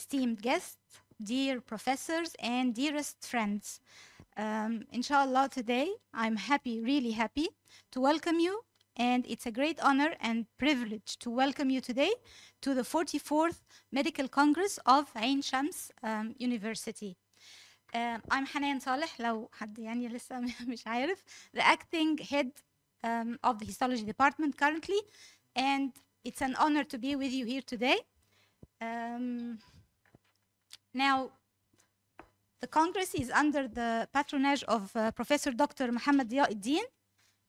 esteemed guests, dear professors, and dearest friends. Um, inshallah, today I'm happy, really happy to welcome you, and it's a great honor and privilege to welcome you today to the 44th Medical Congress of Ain Shams um, University. Um, I'm Hanan Saleh, the acting head um, of the histology department currently, and it's an honor to be with you here today. Um, now, the Congress is under the patronage of uh, Professor Dr. Mohammed Diyaeddin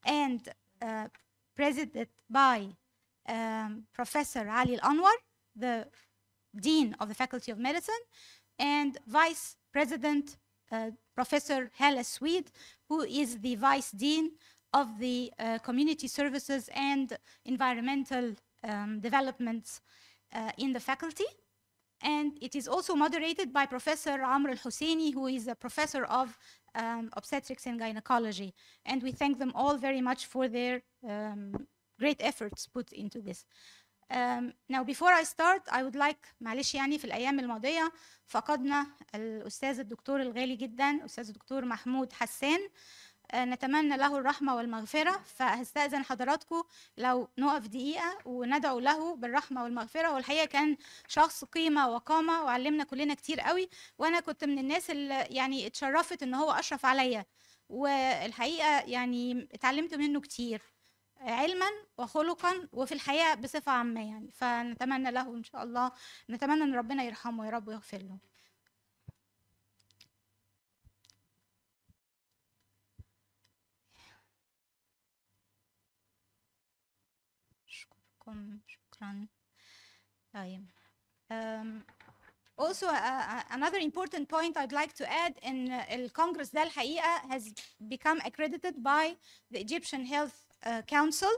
and uh, presided by um, Professor Ali Al-Anwar, the Dean of the Faculty of Medicine, and Vice President uh, Professor Hella Swede, who is the Vice Dean of the uh, Community Services and Environmental um, Developments uh, in the faculty. And it is also moderated by Professor Amr al-Husseini, who is a professor of um, obstetrics and gynecology. And we thank them all very much for their um, great efforts put into this. Um, now before I start I would like معلش يعني في الأيام الماضية فقدنا الأستاذ الدكتور الغالي جدا أستاذ الدكتور محمود حسان نتمنى له الرحمة والمغفرة فهستأذن حضراتكم لو نقف دقيقة وندعو له بالرحمة والمغفرة والحقيقة كان شخص قيمة وقامة وعلمنا كلنا كتير قوي وأنا كنت من الناس اللي يعني اتشرفت إن هو أشرف عليا والحقيقة يعني اتعلمت منه كتير علما وخلقا وفي الحياة بصفة عامة يعني فنتمنى له إن شاء الله نتمنى إن ربنا يرحمه يا رب ويغفر له لكم شكرا طيب also uh, another important point I'd like to add in uh, Congress ده الحقيقة has become accredited by the Egyptian Health uh, Council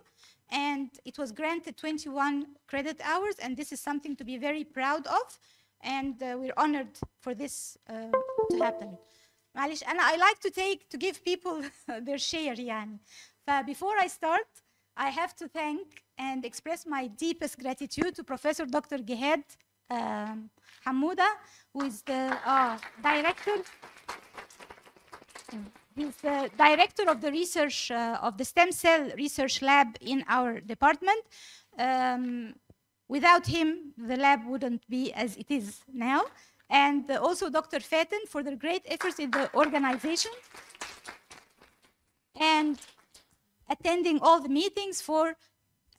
and it was granted 21 credit hours and this is something to be very proud of and uh, we're honored for this uh, to happen. معلش أنا I like to take to give people their share يعني. before I start I have to thank and express my deepest gratitude to Professor Dr. Gehed um, Hamouda, who is the uh, director. He's the director of the research uh, of the stem cell research lab in our department. Um, without him, the lab wouldn't be as it is now. And also Dr. Fatten for their great efforts in the organization. And attending all the meetings for,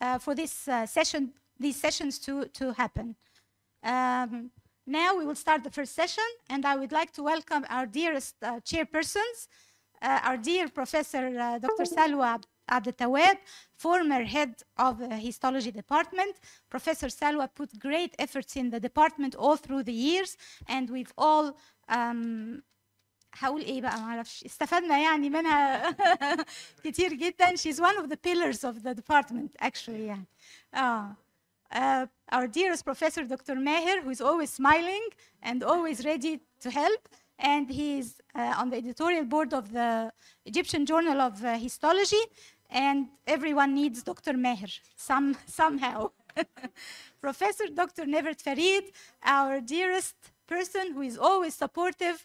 uh, for this uh, session, these sessions to, to happen. Um, now we will start the first session, and I would like to welcome our dearest uh, chairpersons, uh, our dear Professor uh, Dr. Salwa Abdetaweb, former head of the histology department. Professor Salwa put great efforts in the department all through the years, and we've all um, هقول ايه بقى معرفش استفدنا يعني منها كتير جدا she's one of the pillars of the department actually يعني اه Uh, our dearest professor, Dr. Maher, who is always smiling and always ready to help. And he is uh, on the editorial board of the Egyptian Journal of uh, Histology. And everyone needs Dr. Maher some, somehow. professor Dr. Nevert Farid, our dearest person who is always supportive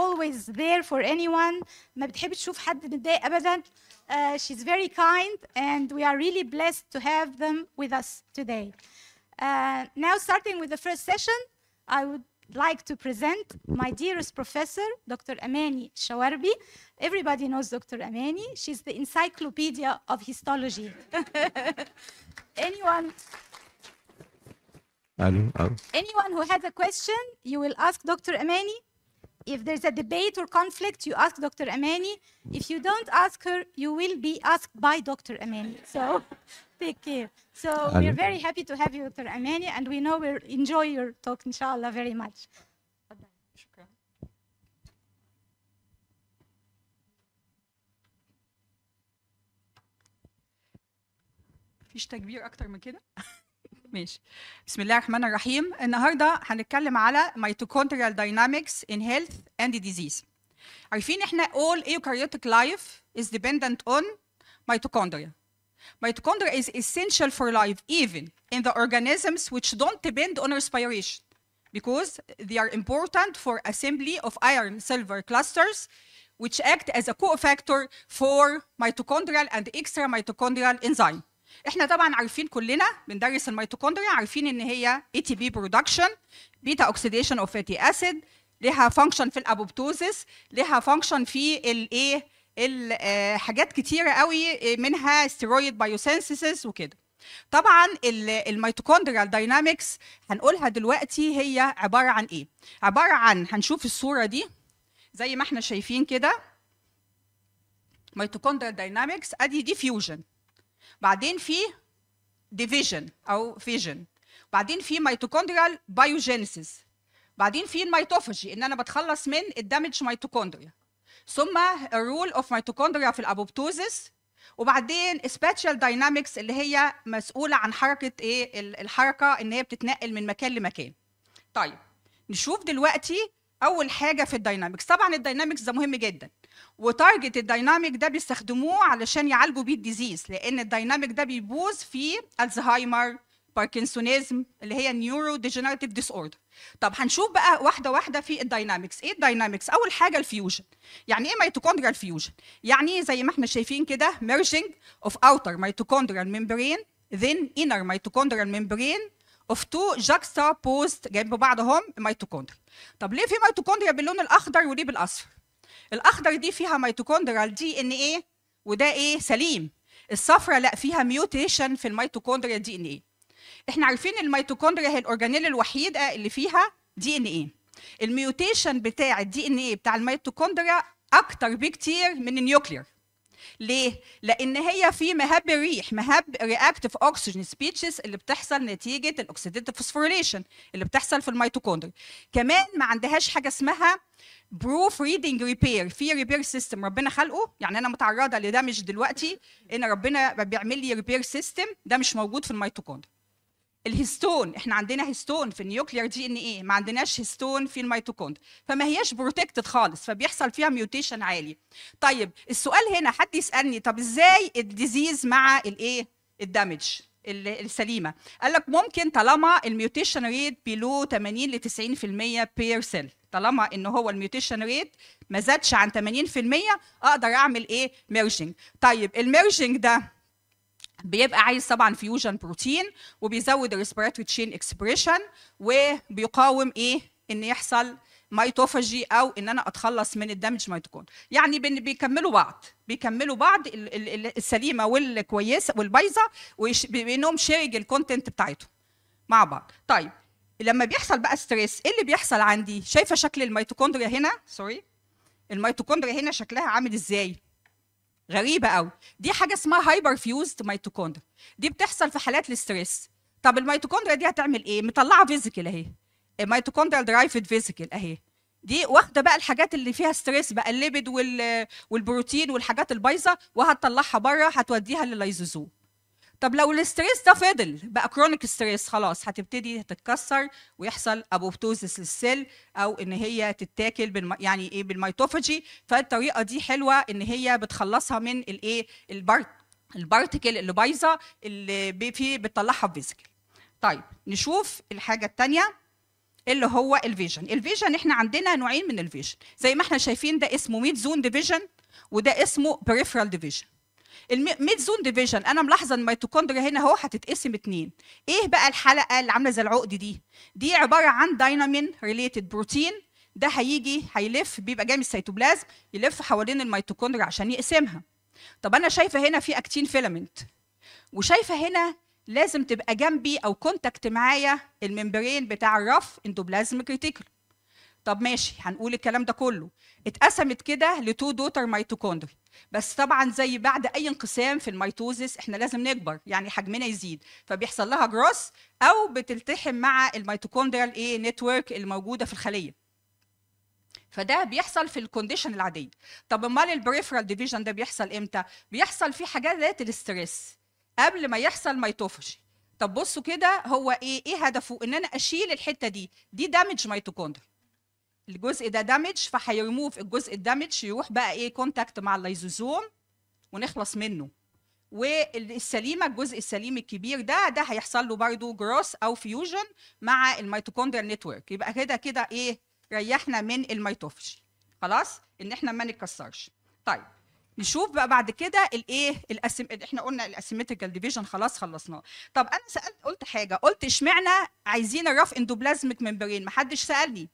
always there for anyone ما بتحبش تشوف حد متضايق ابدا uh, she's very kind and we are really blessed to have them with us today uh, now starting with the first session I would like to present my dearest professor, Dr. Amani Shawarbi. Everybody knows Dr. Amani. She's the encyclopedia of histology. anyone, anyone who has a question, you will ask Dr. Amani. If there's a debate or conflict, you ask Dr. Amani. If you don't ask her, you will be asked by Dr. Amani. So take care. So we're very happy to have you, Dr. Amani, and we know we'll enjoy your talk, inshallah, very much. فيش تكبير اكتر من كده ماشي بسم الله الرحمن الرحيم النهارده هنتكلم على mitochondrial dynamics in health and disease عارفين احنا all eukaryotic life is dependent on mitochondria mitochondria is essential for life even in the organisms which don't depend on respiration because they are important for assembly of iron silver clusters which act as a cofactor for mitochondrial and extra mitochondrial enzyme احنا طبعا عارفين كلنا بندرس الميتوكوندريا عارفين ان هي اي تي بي برودكشن بيتا اوكسيديشن اوف فاتي اسيد لها فانكشن في الابوبتوزس لها فانكشن في الايه آه، حاجات كتيره قوي آه، منها ستيرويد بايوسينسيسز وكده طبعا الميتوكوندريال داينامكس هنقولها دلوقتي هي عباره عن ايه عباره عن هنشوف الصوره دي زي ما احنا شايفين كده ميتوكوندريال داينامكس ادي دي فيوجن بعدين في ديفيجن او فيجن بعدين في ميتوكوندريال بايوجينيسيس بعدين في الميتوفاجي ان انا بتخلص من الدمج ميتوكوندريا ثم الرول اوف ميتوكوندريا في الابوبتوزيس وبعدين سبيشال داينامكس اللي هي مسؤوله عن حركه ايه الحركه ان هي بتتنقل من مكان لمكان طيب نشوف دلوقتي اول حاجه في الداينامكس طبعا الداينامكس ده مهم جدا وتارجت الدايناميك ده بيستخدموه علشان يعالجوا بيه الديزيز لان الدايناميك ده بيبوظ في الزهايمر باركنسونيزم اللي هي نيورو ديجنراتيف ديس اوردر طب هنشوف بقى واحده واحده في الداينامكس ايه الداينامكس اول حاجه الفيوجن يعني ايه ميتوكوندريال فيوجن يعني إيه زي ما احنا شايفين كده ميرجنج اوف اوتر ميتوكوندريال ممبرين انر ميتوكوندريال ميمبرين اوف تو جاكستا بوست جنب بعضهم ميتوكوندريا طب ليه في ميتوكوندريا باللون الاخضر وليه بالاصفر الاخضر دي فيها ميتوكوندرال دي ان ايه وده ايه سليم الصفرة لا فيها ميوتيشن في الميتوكوندريا دي ان ايه احنا عارفين الميتوكوندريا هي الاورجانيل الوحيده اللي فيها دي ان ايه الميوتيشن بتاع الدي ان ايه بتاع الميتوكوندريا اكتر بكتير من النيوكلير ليه؟ لأن هي في مهب ريح مهب رياكتيف أكسجين سبيتشز اللي بتحصل نتيجة الأكسيديتيف فوسفوريليشن اللي بتحصل في الميتوكوندر كمان ما عندهاش حاجة اسمها بروف ريدنج ريبير في ريبير سيستم ربنا خلقه يعني انا متعرضه لدمج دلوقتي ان ربنا بيعمل لي ريبير سيستم ده مش موجود في الميتوكوندر الهستون احنا عندنا هيستون في النيوكلير دي ان ايه ما عندناش هيستون في الميتوكوند فما هياش بروتكتد خالص فبيحصل فيها ميوتيشن عالي طيب السؤال هنا حد يسالني طب ازاي الديزيز مع الايه الدمج السليمه قال لك ممكن طالما الميوتيشن ريت بيلو 80 ل 90% بير سيل طالما ان هو الميوتيشن ريت ما زادش عن 80% اقدر اعمل ايه ميرجنج طيب الميرجنج ده بيبقى عايز طبعا فيوجن بروتين وبيزود الريسبيراتوري تشين اكسبريشن وبيقاوم ايه ان يحصل ميتوفاجي او ان انا اتخلص من الدمج ميتوكون يعني بيكملوا بعض بيكملوا بعض السليمه والكويسه والبايظه وبينهم شيرج الكونتنت بتاعتهم مع بعض طيب لما بيحصل بقى ستريس ايه اللي بيحصل عندي شايفه شكل الميتوكوندريا هنا سوري الميتوكوندريا هنا شكلها عامل ازاي غريبه قوي دي حاجه اسمها هايبر فيوزد ميتوكوندريا دي بتحصل في حالات الاستريس طب الميتوكوندرا دي هتعمل ايه مطلعه فيزيكال اهي الميتوكوندرا درايفد فيزيكال اهي دي واخده بقى الحاجات اللي فيها ستريس بقى الليبيد والبروتين والحاجات البايظه وهتطلعها بره هتوديها للايزوزوم طب لو الاستريس ده فضل بقى كرونيك ستريس خلاص هتبتدي تتكسر ويحصل ابوبتوزس للسيل او ان هي تتاكل بالم... يعني ايه بالميتوفاجي فالطريقه دي حلوه ان هي بتخلصها من الايه البر... البارتكل اللي بايظه اللي في بتطلعها في فيزيكال طيب نشوف الحاجه الثانيه اللي هو الفيجن الفيجن احنا عندنا نوعين من الفيجن زي ما احنا شايفين ده اسمه ميد زون ديفيجن وده اسمه بريفرال ديفيجن الميد زون ديفيجن انا ملاحظه ان الميتوكوندريا هنا اهو هتتقسم اتنين ايه بقى الحلقه اللي عامله زي العقد دي دي عباره عن داينامين ريليتد بروتين ده هيجي هيلف بيبقى جاي من السيتوبلازم يلف حوالين الميتوكوندريا عشان يقسمها طب انا شايفه هنا في اكتين فيلامنت وشايفه هنا لازم تبقى جنبي او كونتاكت معايا الممبرين بتاع الرف اندوبلازم كريتيكال طب ماشي هنقول الكلام ده كله اتقسمت كده لتو دوتر ميتوكوندري بس طبعا زي بعد اي انقسام في الميتوزس احنا لازم نكبر يعني حجمنا يزيد فبيحصل لها جروس او بتلتحم مع الميتوكوندريال ايه نتورك الموجوده في الخليه فده بيحصل في الكونديشن العاديه طب امال البريفرال ديفيجن ده بيحصل امتى بيحصل في حاجات ذات الاسترس قبل ما يحصل ميتوفاجي طب بصوا كده هو ايه ايه هدفه ان انا اشيل الحته دي دي دامج ميتوكوندريا الجزء ده دامج فهيرموف الجزء الدامج يروح بقى ايه كونتاكت مع اللايزوزوم ونخلص منه والسليمه الجزء السليم الكبير ده ده هيحصل له برضه جروس او فيوجن مع الميتوكوندريال نتورك يبقى كده كده ايه ريحنا من الميتوفجي خلاص ان احنا ما نتكسرش طيب نشوف بقى بعد كده الايه الأسم... احنا قلنا الاسيمتريكال ديفيجن خلاص خلصناه طب انا سالت قلت حاجه قلت اشمعنى عايزين الرف اندوبلازميك ممبرين حدش سالني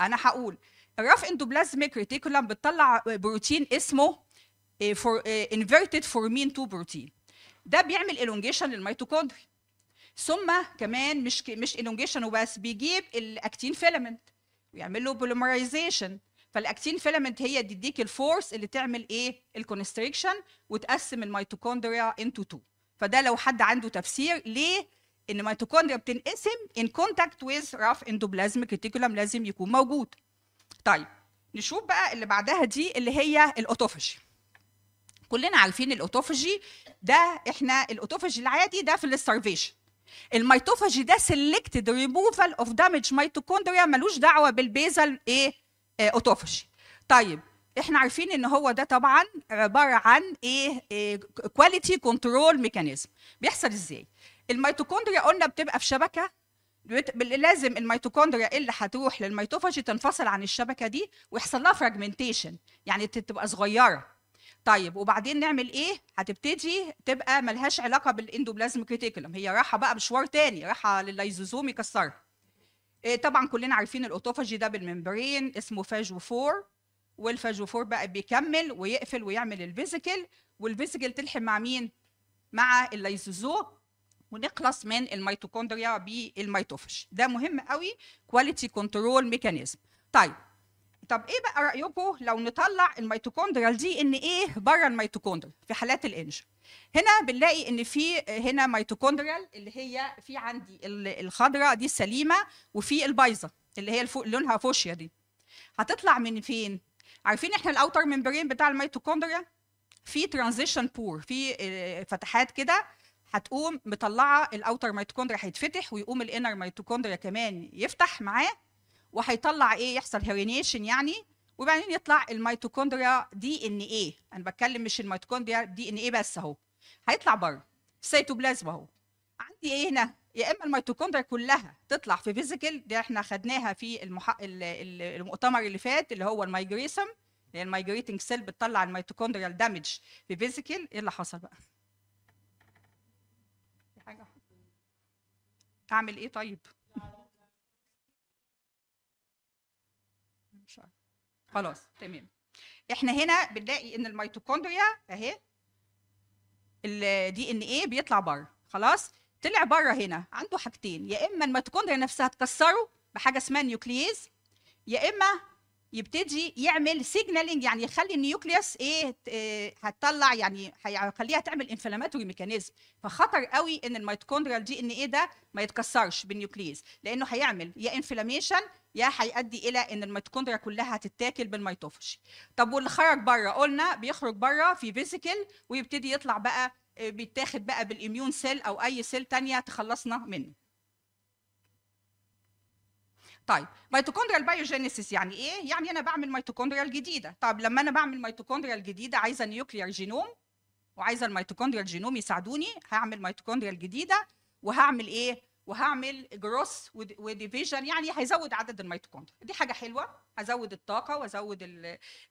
انا هقول الراف اندوبلازميك ريتيكولم بتطلع بروتين اسمه فور انفيرتد فورمين 2 بروتين ده بيعمل الونجيشن للميتوكوندري ثم كمان مش مش الونجيشن وبس بيجيب الاكتين فيلمنت ويعمل له بوليمرايزيشن فالاكتين فيلمنت هي تديك الفورس اللي تعمل ايه الكونستريكشن وتقسم الميتوكوندريا انتو تو فده لو حد عنده تفسير ليه ان الميتوكوندريا بتنقسم ان كونتاكت ويز راف اندوبلازم ريتيكولم لازم يكون موجود طيب نشوف بقى اللي بعدها دي اللي هي الاوتوفاجي كلنا عارفين الاوتوفاجي ده احنا الاوتوفاجي العادي ده في الاستارفيشن الميتوفاجي ده سيلكتد ريموفال اوف دامج ميتوكوندريا ملوش دعوه بالبيزل ايه آه، اوتوفاجي طيب احنا عارفين ان هو ده طبعا عباره عن ايه كواليتي كنترول ميكانيزم بيحصل ازاي الميتوكوندريا قلنا بتبقى في شبكه لازم الميتوكوندريا اللي هتروح للميتوفاجي تنفصل عن الشبكه دي ويحصل لها فراجمنتيشن يعني تبقى صغيره طيب وبعدين نعمل ايه هتبتدي تبقى ملهاش علاقه بالاندوبلازم كريتيكولم هي رايحه بقى مشوار تاني رايحه للايزوزوم يكسرها إيه طبعا كلنا عارفين الاوتوفاجي ده بالممبرين اسمه فاجو فور والفاجو فور بقى بيكمل ويقفل ويعمل الفيزيكل والفيزيكل تلحم مع مين مع الليزوزوم ونخلص من الميتوكوندريا بالميتوفش ده مهم قوي كواليتي كنترول ميكانيزم طيب طب ايه بقى رايكم لو نطلع الميتوكوندريا دي ان ايه بره الميتوكوندريا في حالات الانج هنا بنلاقي ان في هنا ميتوكوندريا اللي هي في عندي الخضراء دي السليمه وفي البايظه اللي هي الفو... لونها فوشيا دي هتطلع من فين عارفين احنا الاوتر ممبرين بتاع الميتوكوندريا في ترانزيشن بور في آه، فتحات كده هتقوم مطلعه الاوتر ميتوكوندريا هيتفتح ويقوم الانر ميتوكوندريا كمان يفتح معاه وهيطلع ايه يحصل هيرينيشن يعني وبعدين يطلع الميتوكوندريا دي ان ايه انا بتكلم مش الميتوكوندريا دي ان ايه بس اهو هيطلع بره سيتوبلازما اهو عندي ايه هنا يا اما الميتوكوندريا كلها تطلع في فيزيكال دي احنا خدناها في المح... المؤتمر اللي فات اللي هو المايجريسم اللي هي يعني المايجريتنج سيل بتطلع الميتوكوندريال دامج في فيزيكال ايه اللي حصل بقى اعمل ايه طيب خلاص تمام احنا هنا بنلاقي ان الميتوكوندريا اهي الدي ان ايه بيطلع بره خلاص طلع بره هنا عنده حاجتين يا اما الميتوكوندريا نفسها تكسره بحاجه اسمها نيوكليز يا اما يبتدي يعمل سيجنالينج يعني يخلي النيوكليوس ايه, آه، هتطلع يعني هيخليها تعمل انفلاماتوري ميكانيزم فخطر قوي ان الميتوكوندريال دي ان ايه ده ما يتكسرش بالنيوكليز لانه هيعمل يا انفلاميشن يا هيؤدي الى ان الميتوكوندريا كلها هتتاكل بالميتوفاجي طب واللي خرج بره قلنا بيخرج بره في فيزيكال ويبتدي يطلع بقى آه، بيتاخد بقى بالاميون سيل او اي سيل تانية تخلصنا منه طيب ميتوكوندريال بايوجينيسيس يعني ايه؟ يعني انا بعمل ميتوكوندريال جديده، طب لما انا بعمل ميتوكوندريال جديده عايزه نيوكليير جينوم وعايزه الميتوكوندريال جينوم يساعدوني هعمل ميتوكوندريال جديده وهعمل ايه؟ وهعمل جروس وديفيجن يعني هيزود عدد الميتوكوندريا دي حاجه حلوه هزود الطاقه وازود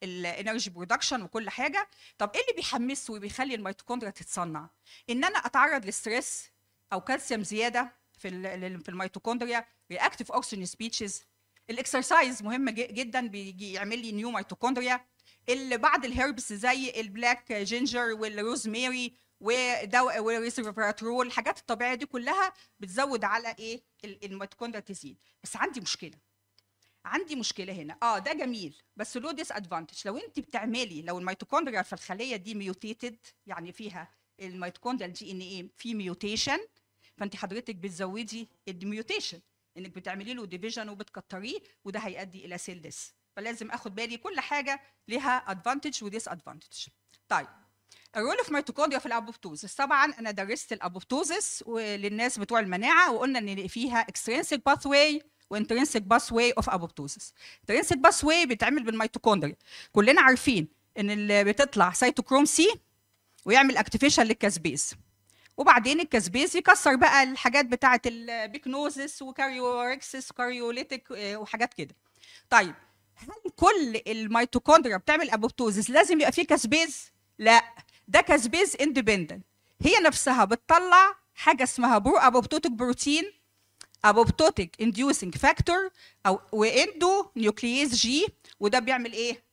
الانرجي برودكشن وكل حاجه طب ايه اللي بيحمس وبيخلي الميتوكوندريا تتصنع ان انا اتعرض للستريس او كالسيوم زياده في في الميتوكوندريا رياكتيف اوكسجين سبيتشز الاكسرسايز مهم جدا بيجي يعمل لي نيو ميتوكوندريا اللي بعض الهيربس زي البلاك جينجر والروزميري ودواء والريسفيراترول الحاجات الطبيعيه دي كلها بتزود على ايه الميتوكوندريا تزيد بس عندي مشكله عندي مشكله هنا اه ده جميل بس له ديس ادفانتج لو انت بتعملي لو الميتوكوندريا في الخليه دي ميوتيتد يعني فيها الميتوكوندريا دي ان ايه في ميوتيشن فانت حضرتك بتزودي الديميوتيشن انك بتعملي له ديفيجن وبتكتريه وده هيؤدي الى سيل ديس فلازم اخد بالي كل حاجه ليها ادفانتج وديس ادفانتج طيب الرول اوف ميتوكوندريا في الابوبتوزس طبعا انا درست الابوبتوزس للناس بتوع المناعه وقلنا ان فيها اكسترينسيك باث واي وانترينسيك باث واي اوف ابوبتوزس انترنسيك باث واي بيتعمل بالميتوكوندريا كلنا عارفين ان اللي بتطلع سيتوكروم سي ويعمل اكتيفيشن للكاسبيز وبعدين الكاسبيز يكسر بقى الحاجات بتاعه البيكنوزس وكاريوركسس كاريوليتك آه، وحاجات كده طيب هل كل الميتوكوندريا بتعمل ابوبتوزس لازم يبقى فيه كاسبيز لا ده كاسبيز اندبندنت هي نفسها بتطلع حاجه اسمها برو ابوبتوتيك بروتين ابوبتوتيك انديوسنج فاكتور او واندو نيوكلييز جي وده بيعمل ايه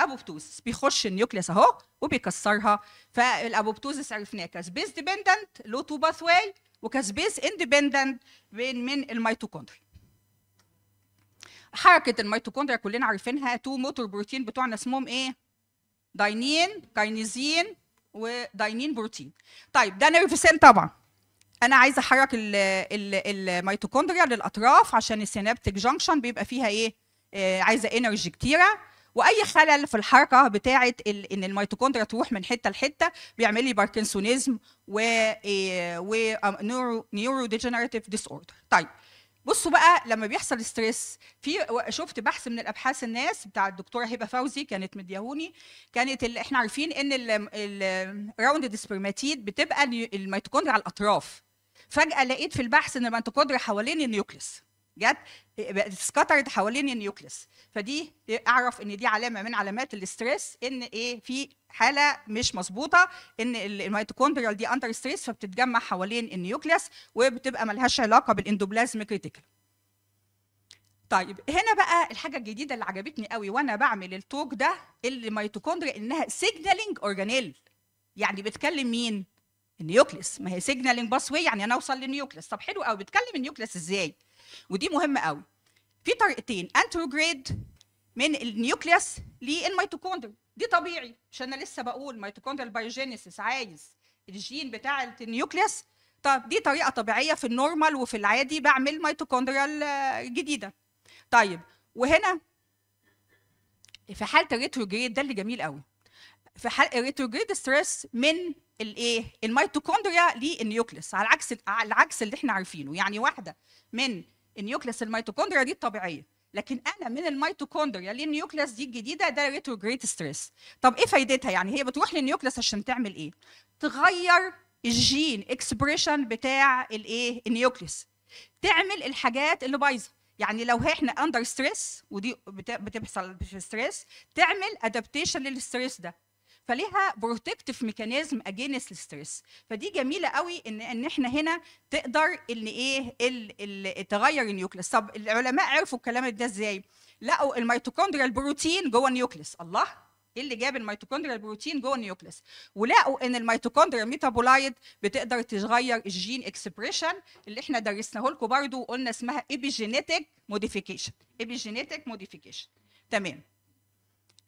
ابوبتوزس بيخش النيوكليس اهو وبيكسرها فالابوبتوزس عرفناه كسبيس ديبندنت لو تو باث واي وكسبيس اندبندنت من الميتوكوندريا حركه الميتوكوندريا كلنا عارفينها تو موتور بروتين بتوعنا اسمهم ايه داينين كاينيزين وداينين بروتين طيب ده نيرفسين طبعا انا عايزه احرك الميتوكوندريا للاطراف عشان السينابتيك جانكشن بيبقى فيها ايه آه، عايزه انرجي كتيره واي خلل في الحركه بتاعه ان الميتوكوندريا تروح من حته لحته بيعمل لي باركنسونيزم و نيورو ديجنريتيف ديس اوردر طيب بصوا بقى لما بيحصل ستريس في شفت بحث من الابحاث الناس بتاع الدكتوره هبه فوزي كانت مديهوني كانت اللي احنا عارفين ان الراوند سبرماتيد بتبقى الميتوكوندريا على الاطراف فجاه لقيت في البحث ان الميتوكوندريا حوالين النيوكليس جت سكترت حوالين النيوكليس فدي اعرف ان دي علامه من علامات الاستريس ان ايه في حاله مش مظبوطه ان الميتوكوندريال دي اندر ستريس فبتتجمع حوالين النيوكليس وبتبقى ملهاش علاقه بالاندوبلازم كريتيكال طيب هنا بقى الحاجه الجديده اللي عجبتني قوي وانا بعمل التوك ده الميتوكوندريا انها سيجنالينج اورجانيل يعني بتكلم مين النيوكليس ما هي سيجنالينج باث يعني انا اوصل للنيوكليس طب حلو قوي بتكلم النيوكليس ازاي ودي مهمه قوي في طريقتين انتروجريد من النيوكليوس للميتوكوندر دي طبيعي مش انا لسه بقول ميتوكوندريال بايوجينيسيس عايز الجين بتاع النيوكليوس طب دي طريقه طبيعيه في النورمال وفي العادي بعمل ميتوكوندريال آه، جديده طيب وهنا في حاله الريتروجريد ده اللي جميل قوي في حاله الريتروجريد ستريس من الايه الميتوكوندريا للنيوكليوس على عكس على العكس اللي احنا عارفينه يعني واحده من النيوكليس الميتوكوندريا دي الطبيعيه لكن انا من الميتوكوندريا للنيوكليس دي الجديده ده جريت ستريس طب ايه فايدتها يعني هي بتروح للنيوكليس عشان تعمل ايه تغير الجين اكسبريشن بتاع الايه النيوكليس تعمل الحاجات اللي بايظه يعني لو احنا اندر ستريس ودي بتحصل في ستريس تعمل ادابتيشن للستريس ده فليها بروتكتيف ميكانيزم اجينست الستريس فدي جميله قوي ان ان احنا هنا تقدر ان ايه تغير النيوكليس طب العلماء عرفوا الكلام ده ازاي لقوا الميتوكوندريا بروتين جوه النيوكليس الله ايه اللي جاب الميتوكوندريا بروتين جوه النيوكليس ولقوا ان الميتوكوندريا ميتابولايد بتقدر تغير الجين اكسبريشن اللي احنا درسناه لكم برده وقلنا اسمها ايبيجينيتك موديفيكيشن ايبيجينيتك موديفيكيشن تمام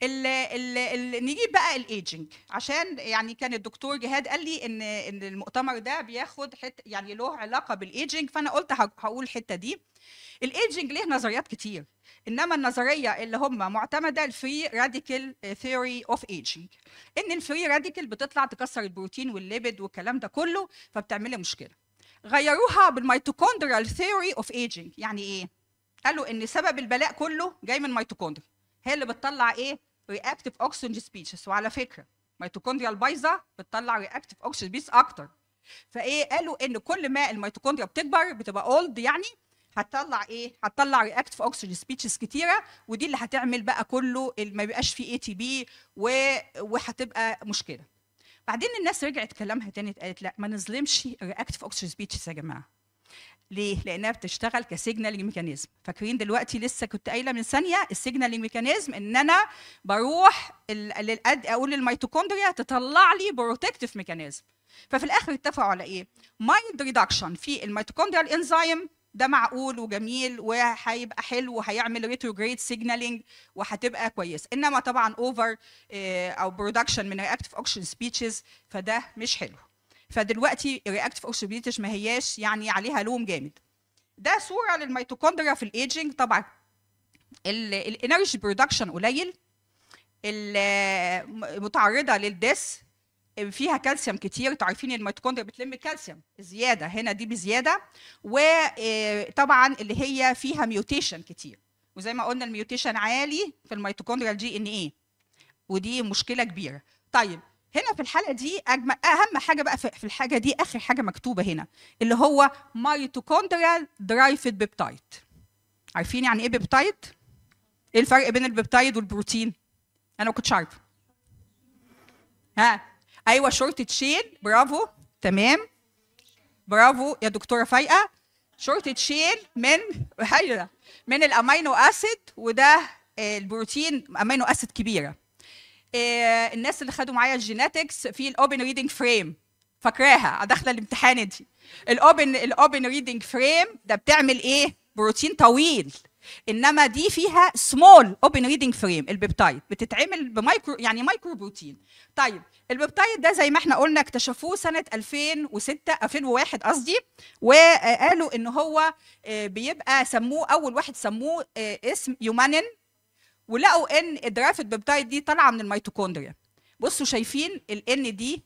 ال ال ال نيجي بقى الايجنج عشان يعني كان الدكتور جهاد قال لي ان ان المؤتمر ده بياخد حته يعني له علاقه بالايجنج فانا قلت هقول الحته دي الايجنج ليه نظريات كتير انما النظريه اللي هم معتمده الفري راديكال ثيوري اوف ايجنج ان الفري راديكال بتطلع تكسر البروتين والليبيد والكلام ده كله فبتعمل مشكله غيروها بالميتوكوندريال ثيوري اوف ايجنج يعني ايه قالوا ان سبب البلاء كله جاي من الميتوكوندريا هي اللي بتطلع ايه رياكتيف اوكسجين سبيشيز وعلى فكره الميتوكوندريا البايظه بتطلع رياكتيف اوكسجين سبيس اكتر فايه قالوا ان كل ما الميتوكوندريا بتكبر بتبقى اولد يعني هتطلع ايه هتطلع رياكتيف اوكسجين سبيتشز كتيره ودي اللي هتعمل بقى كله اللي ما بيبقاش فيه اي تي بي وهتبقى مشكله بعدين الناس رجعت كلامها تاني قالت لا ما نظلمش رياكتيف اوكسجين سبيتشز يا جماعه ليه؟ لانها بتشتغل كسيجنالينج ميكانيزم، فاكرين دلوقتي لسه كنت قايله من ثانيه السيجنالينج ميكانيزم ان انا بروح اقول للميتوكوندريا تطلع لي بروتكتيف ميكانيزم. ففي الاخر اتفقوا على ايه؟ مايند ريدكشن في الميتوكوندريال انزيم ده معقول وجميل وهيبقى حلو وهيعمل ريتروجريد سيجنالينج وهتبقى كويس انما طبعا اوفر آه، او برودكشن من رياكتيف اوكسجين سبيتشز فده مش حلو فدلوقتي رياكتيف اوكسيديتيف ما هياش يعني عليها لوم جامد ده صوره للميتوكوندريا في الايجينج طبعا الانرجي برودكشن قليل متعرضه للديس فيها كالسيوم كتير تعرفين الميتوكوندريا بتلم الكالسيوم زياده هنا دي بزياده وطبعا آه، اللي هي فيها ميوتيشن كتير وزي ما قلنا الميوتيشن عالي في الميتوكوندريا الجي ان ايه ودي مشكله كبيره طيب هنا في الحلقه دي أجمع اهم حاجه بقى في الحاجه دي اخر حاجه مكتوبه هنا اللي هو ميتوكوندريال درايفد بيبتايد عارفين يعني ايه بيبتايد ايه الفرق بين البيبتايد والبروتين انا ما كنتش عارفه ها ايوه شورت تشين برافو تمام برافو يا دكتوره فايقه شورت تشين من أيوة، من الامينو اسيد وده البروتين امينو اسيد كبيره آه، الناس اللي خدوا معايا الجيناتكس في الاوبن ريدنج فريم فاكراها آه، داخله الامتحان دي الاوبن الاوبن ريدنج فريم ده بتعمل ايه بروتين طويل انما دي فيها سمول اوبن ريدنج فريم البيبتايد بتتعمل بمايكرو يعني مايكرو بروتين طيب البيبتايد ده زي ما احنا قلنا اكتشفوه سنه 2006 2001 قصدي وقالوا ان هو آه، بيبقى سموه اول واحد سموه اسم يومانين ولقوا ان الدرافت بيبتايد دي طالعه من الميتوكوندريا بصوا شايفين الان دي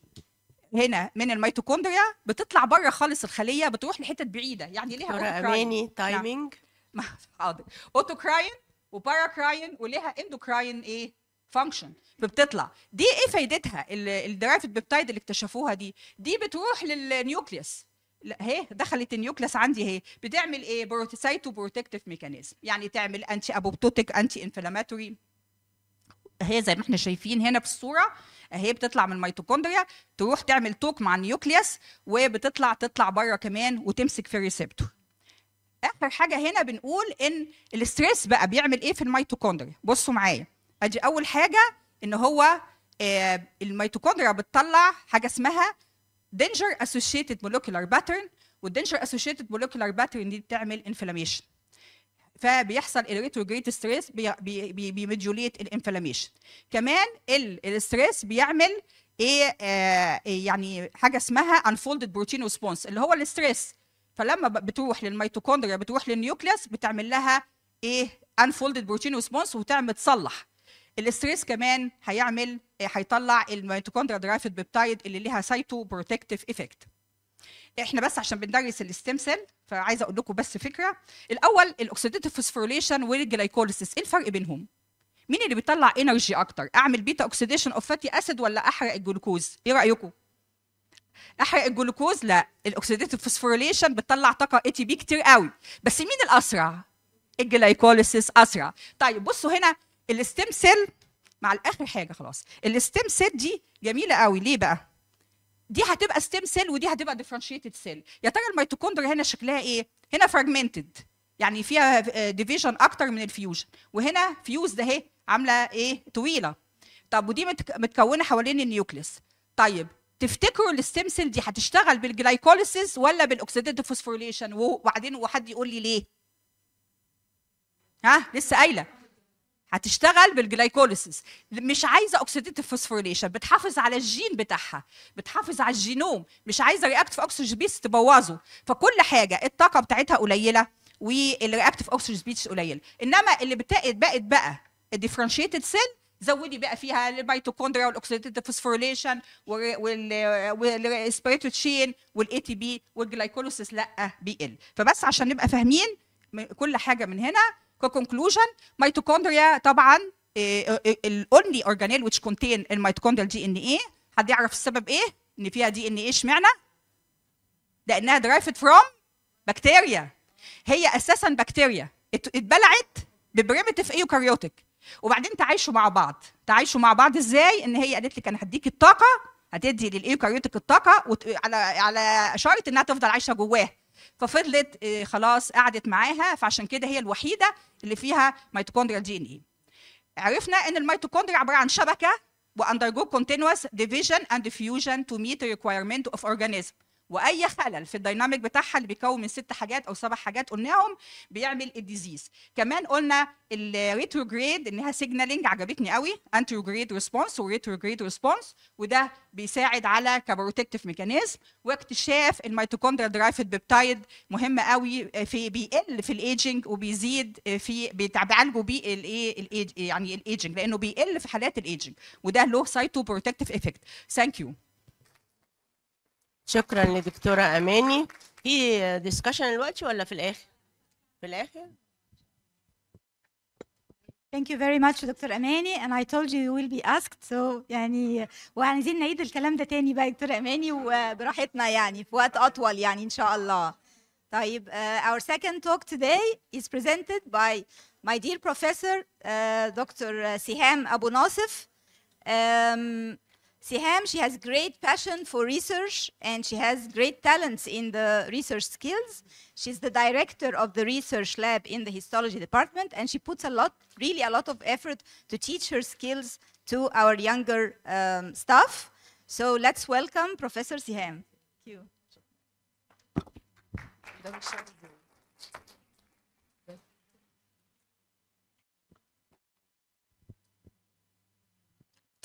هنا من الميتوكوندريا بتطلع بره خالص الخليه بتروح لحتت بعيده يعني ليها اماني تايمينج نعم. حاضر اوتوكراين وباراكراين وليها اندوكراين ايه فانكشن فبتطلع دي ايه فايدتها الدرافت بيبتايد اللي اكتشفوها دي دي بتروح للنيوكليوس لا هي دخلت النيوكلس عندي هي بتعمل ايه بروتوسايتو بروتكتيف ميكانيزم يعني تعمل انتي ابوبتوتيك انتي انفلاماتوري هي زي ما احنا شايفين هنا في الصوره هي بتطلع من الميتوكوندريا تروح تعمل توك مع النيوكليوس وبتطلع تطلع بره كمان وتمسك في الريسبتور اخر حاجه هنا بنقول ان الاستريس بقى بيعمل ايه في الميتوكوندريا بصوا معايا ادي اول حاجه ان هو آه، الميتوكوندريا بتطلع حاجه اسمها دينجر اسوشيتد مولوكيولار باترن والدينجر اسوشيتد مولوكيولار باترن دي بتعمل انفلاميشن فبيحصل جريت ستريس بيمديوليت الانفلاميشن كمان الستريس بيعمل إيه،, آه، ايه يعني حاجه اسمها انفولدد بروتين ريسبونس اللي هو الستريس فلما بتروح للميتوكوندريا بتروح للنيوكليس بتعمل لها ايه انفولدد بروتين ريسبونس وتعمل تصلح الاستريس كمان هيعمل آه، هيطلع الميتوكوندريا درايفد بيبتايد اللي ليها سايتو بروتكتيف ايفكت احنا بس عشان بندرس الستيم سيل فعايزه اقول لكم بس فكره الاول الاكسيديتيف فوسفوريليشن والجلايكوليسيس ايه الفرق بينهم مين اللي بيطلع انرجي اكتر اعمل بيتا اوكسيديشن اوف فاتي اسيد ولا احرق الجلوكوز ايه رايكم احرق الجلوكوز لا الاكسيديتيف فوسفوريليشن بتطلع طاقه اي تي بي كتير قوي بس مين الاسرع الجلايكوليسيس اسرع طيب بصوا هنا الستيم سيل مع الاخر حاجه خلاص الستيم سيل دي جميله قوي ليه بقى دي هتبقى ستيم سيل ودي هتبقى ديفرنشيتد سيل يا ترى الميتوكوندريا هنا شكلها ايه هنا فراجمنتد يعني فيها ديفيجن اكتر من الفيوجن وهنا فيوز اهي عامله ايه طويله طب ودي متكونه حوالين النيوكليس طيب تفتكروا الستيم سيل دي هتشتغل بالجلايكوليسيس ولا بالاكسيديتيف فوسفوريليشن وبعدين وحد يقول لي ليه ها لسه قايله هتشتغل بالجلايكوليسيس مش عايزه اوكسيديتيف فوسفوريليشن بتحافظ على الجين بتاعها بتحافظ على الجينوم مش عايزه رياكتيف اوكسجين بيس تبوظه فكل حاجه الطاقه بتاعتها قليله والرياكتيف اوكسجين بيس قليل انما اللي بتاقت بقت بقى الديفرنشيتد سيل زودي بقى فيها الميتوكوندريا والاوكسيديتيف فوسفوريليشن تشين والاي تي بي والجلايكوليسيس لا بيقل فبس عشان نبقى فاهمين كل حاجه من هنا كونكلوجن ميتوكوندريا طبعا الاونلي اورجانيل ويتش كونتين الميتوكوندريال دي ان ايه حد يعرف السبب ايه ان فيها دي ان ايه اشمعنى لانها درايفد فروم بكتيريا هي اساسا بكتيريا اتبلعت ببريمتيف ايوكاريوتيك وبعدين تعايشوا مع بعض تعايشوا مع بعض ازاي ان هي قالت لك انا هديك الطاقه هتدي للايوكاريوتيك الطاقه وت... على على شرط انها تفضل عايشه جواه ففضلت آه، خلاص قعدت معاها فعشان كده هي الوحيده اللي فيها ميتوكوندريال دي ان إيه. عرفنا ان الميتوكوندريا عباره عن شبكه و undergo continuous division and diffusion to meet اوف requirement of organism واي خلل في الديناميك بتاعها اللي بيكون من ست حاجات او سبع حاجات قلناهم بيعمل الديزيز كمان قلنا الريتروجريد انها سيجنالينج عجبتني قوي انتروجريد ريسبونس وريتروجريد ريسبونس وده بيساعد على كبروتكتيف ميكانيزم واكتشاف الميتوكوندرا درايفد بيبتايد مهم قوي آه، في بيقل في الايجنج وبيزيد آه، في بيعالجوا بيه الايه يعني الايجنج لانه بيقل في حالات الايجنج وده له سايتو بروتكتيف افكت ثانك يو شكرا لدكتورة أماني في ديسكشن دلوقتي ولا في الآخر؟ في الآخر؟ Thank you very much دكتور أماني and I told you you will be asked so يعني وعايزين نعيد الكلام ده تاني بقى دكتور أماني وبراحتنا يعني في وقت أطول يعني إن شاء الله. طيب uh, our second talk today is presented by my dear professor uh, Dr. Siham Abu Nasif. Um, Siham, she has great passion for research and she has great talents in the research skills. She's the director of the research lab in the histology department and she puts a lot, really a lot of effort to teach her skills to our younger um, staff. So let's welcome Professor Siham. Thank you.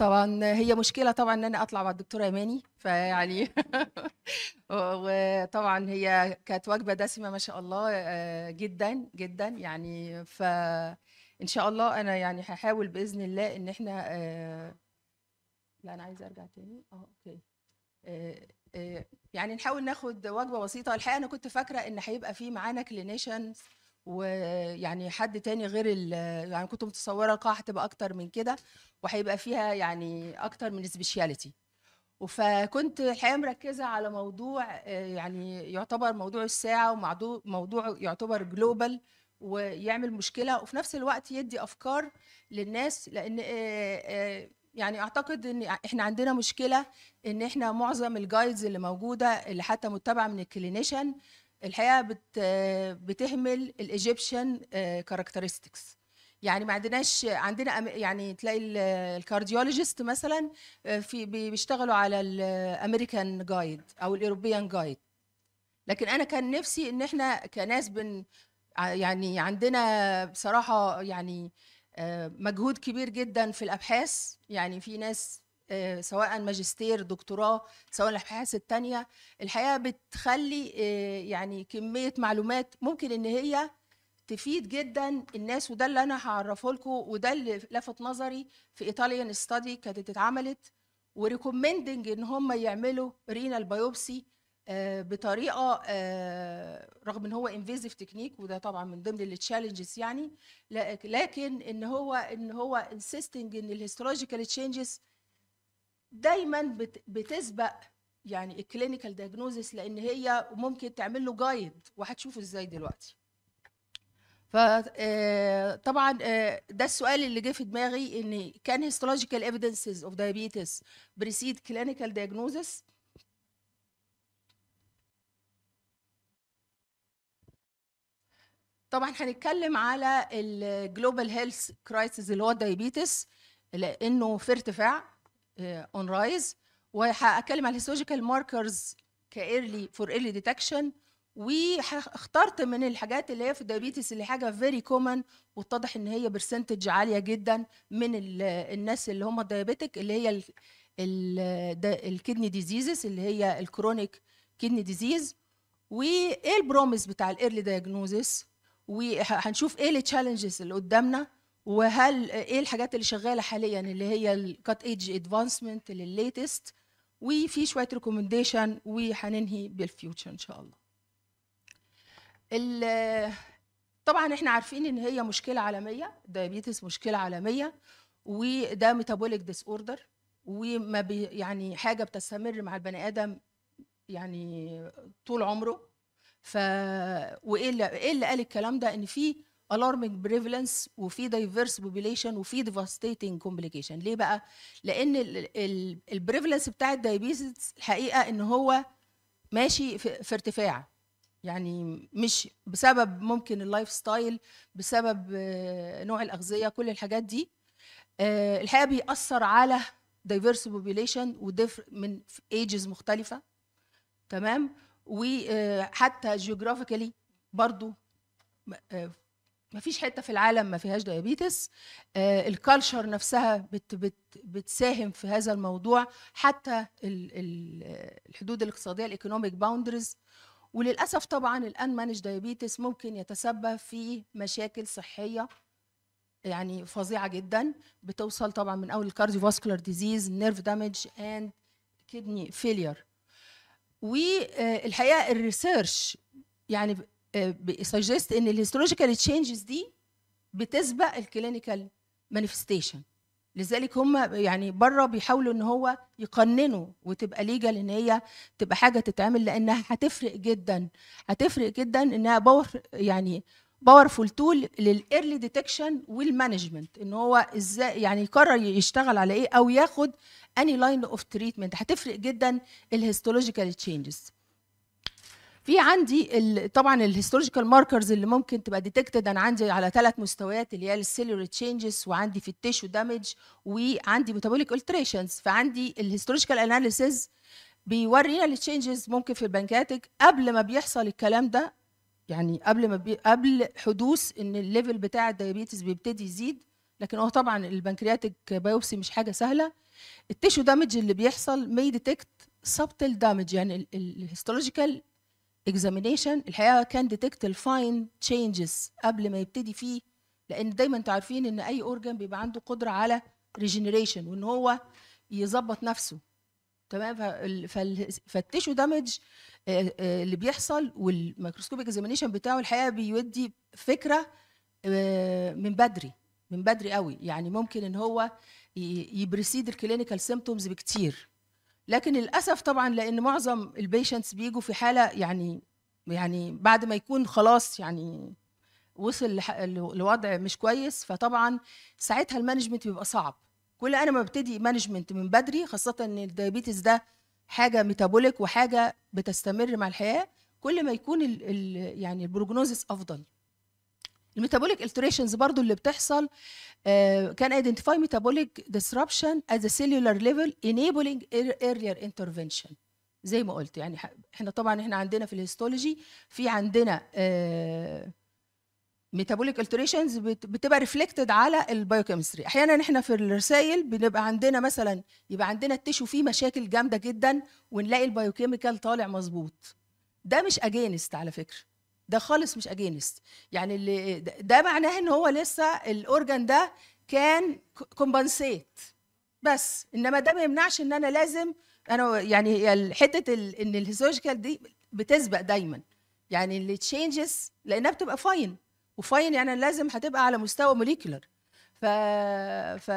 طبعا هي مشكله طبعا ان انا اطلع مع الدكتوره ايماني فيعني وطبعا هي كانت وجبه دسمه ما شاء الله آه، جدا جدا يعني ف ان شاء الله انا يعني هحاول باذن الله ان احنا آه، لا انا عايزه ارجع تاني اه اوكي آه، يعني نحاول ناخد وجبه بسيطه الحقيقه انا كنت فاكره ان هيبقى في معانا كلينيشنز ويعني حد تاني غير يعني كنت متصوره القاعه هتبقى اكتر من كده وهيبقى فيها يعني اكتر من سبيشاليتي فكنت الحقيقه مركزه على موضوع آه، يعني يعتبر موضوع الساعه وموضوع يعتبر جلوبال ويعمل مشكله وفي نفس الوقت يدي افكار للناس لان آه، آه، يعني اعتقد ان احنا عندنا مشكله ان احنا معظم الجايدز اللي موجوده اللي حتى متبعه من الكلينيشن الحقيقه بت بتهمل الايجيبشن كاركترستكس آه، يعني ما عندناش عندنا يعني تلاقي الكارديولوجيست مثلا آه، في بيشتغلوا على الامريكان جايد او الاوروبيان جايد لكن انا كان نفسي ان احنا كناس بن آه، يعني عندنا بصراحه يعني مجهود كبير جدا في الابحاث يعني في ناس آه، سواء ماجستير دكتوراه سواء الابحاث الثانيه الحقيقه بتخلي آه، يعني كميه معلومات ممكن ان هي تفيد جدا الناس وده اللي انا هعرفه لكم وده اللي لفت نظري في ايطاليان ستادي كانت اتعملت وريكومندنج ان هم يعملوا رينال آه، بايوبسي بطريقه رغم ان هو انفيزيف تكنيك وده طبعا من ضمن التشالنجز يعني لكن ان هو ان هو انسيستنج ان الهيستولوجيكال تشينجز دايما بتسبق يعني الكلينيكال دايجنوزيس لان هي ممكن تعمل له جايد وهتشوفه ازاي دلوقتي فطبعا آه، آه، ده السؤال اللي جه في دماغي ان كان هيستولوجيكال ايفيدنسز اوف دايابيتس بريسيد كلينيكال دايجنوزيس طبعا هنتكلم على الجلوبال هيلث كرايسيس اللي هو الدايابيتس لانه في ارتفاع اون آه، رايز وهتكلم على الهيستولوجيكال ماركرز كايرلي فور ايرلي ديتكشن واخترت من الحاجات اللي هي في الدايابيتس اللي حاجه فيري كومن واتضح ان هي برسنتج عاليه جدا من الناس اللي هم الدايابيتك اللي هي الكدني ديزيزز اللي هي الكرونيك كدني ديزيز وايه البروميس بتاع الايرلي دايجنوزيس وهنشوف ايه التشالنجز اللي قدامنا وهل ايه الحاجات اللي شغاله حاليا اللي هي الكات ايج ادفانسمنت للليتست وفي شويه ريكومنديشن وهننهي بالفيوتشر ان شاء الله طبعا احنا عارفين ان هي مشكله عالميه دايابيتس مشكله عالميه وده ميتابوليك ديس اوردر وما بي يعني حاجه بتستمر مع البني ادم يعني طول عمره ف وايه اللي ايه اللي قال الكلام ده ان في alarming prevalence وفي diverse population وفي devastating complication ليه بقى لان البريفلنس بتاع الدايابيتس الحقيقه ان هو ماشي في ارتفاع يعني مش بسبب ممكن اللايف ستايل بسبب آه، نوع الاغذيه كل الحاجات دي آه، الحقيقه بيأثر على diverse population ودفر من ايجز مختلفه تمام وحتى آه، جيوغرافيكالي برضو ما فيش حته في العالم ما فيهاش ديابيتس آه الكالتشر نفسها بت بت بتساهم في هذا الموضوع حتى الـ الـ الحدود الاقتصاديه الايكونوميك باوندرز وللاسف طبعا الان مانج ديابيتس ممكن يتسبب في مشاكل صحيه يعني فظيعه جدا بتوصل طبعا من اول الكارديو فاسكولار ديزيز نيرف دامج اند كدني فيلير والحقيقه الريسيرش يعني آه، بيسجست ان الهيستولوجيكال تشينجز دي بتسبق الكلينيكال مانيفستيشن لذلك هم يعني بره بيحاولوا ان هو يقننوا وتبقى ليجل ان هي تبقى حاجه تتعمل لانها هتفرق جدا هتفرق جدا انها باور يعني باورفول تول للايرلي ديتكشن والمانجمنت ان هو ازاي يعني يقرر يشتغل على ايه او ياخد اني لاين اوف تريتمنت هتفرق جدا الهيستولوجيكال تشينجز في عندي ال... طبعا الهيستولوجيكال ماركرز اللي ممكن تبقى ديتكتد انا عندي على ثلاث مستويات اللي هي السيلولر تشينجز وعندي في التيشو دامج وعندي ميتابوليك التريشنز فعندي الهيستولوجيكال اناليسيز بيورينا التشينجز ممكن في البنكاتك قبل ما بيحصل الكلام ده يعني قبل ما بي... قبل حدوث ان الليفل بتاع الدايابيتس بيبتدي يزيد لكن هو طبعا البنكرياتيك بايوبسي مش حاجه سهله التيشو دامج اللي بيحصل مي ديتكت سبتل دامج يعني الهيستولوجيكال اكزامينيشن الحقيقه كان ديتكت الفاين تشينجز قبل ما يبتدي فيه لان دايما انتوا عارفين ان اي اورجان بيبقى عنده قدره على ريجنريشن وان هو يظبط نفسه تمام فالتشو دامج آه، آه، اللي بيحصل والميكروسكوب اكزامينيشن بتاعه الحقيقه بيودي فكره آه، من بدري من بدري قوي يعني ممكن ان هو يبريسيد الكلينيكال سيمتومز بكتير لكن للاسف طبعا لان معظم البيشنتس بيجوا في حاله يعني يعني بعد ما يكون خلاص يعني وصل لوضع مش كويس فطبعا ساعتها المانجمنت بيبقى صعب كل انا ما ببتدي مانجمنت من بدري خاصه ان الديابيتس ده حاجه ميتابوليك وحاجه بتستمر مع الحياه كل ما يكون الـ الـ يعني البروجنوزس افضل الميتابوليك التريشنز برضو اللي بتحصل كان ايدنتيفاي ميتابوليك ديسربشن ات ذا سيلولار ليفل انيبلنج ايرلير انترفنشن زي ما قلت يعني احنا طبعا احنا عندنا في الهيستولوجي في عندنا ميتابوليك آه، التريشنز بتبقى ريفلكتد على البايوكيمستري احيانا احنا في الرسائل بنبقى عندنا مثلا يبقى عندنا التشو فيه مشاكل جامده جدا ونلاقي البايوكيميكال طالع مظبوط ده مش اجينست على فكره ده خالص مش اجينست يعني اللي ده معناه ان هو لسه الاورجن ده كان كومبنسيت بس انما ده ما يمنعش ان انا لازم انا يعني حته ان الهيزولوجيكال دي بتسبق دايما يعني اللي تشينجز لانها بتبقى فاين وفاين يعني لازم هتبقى على مستوى موليكولر ف ف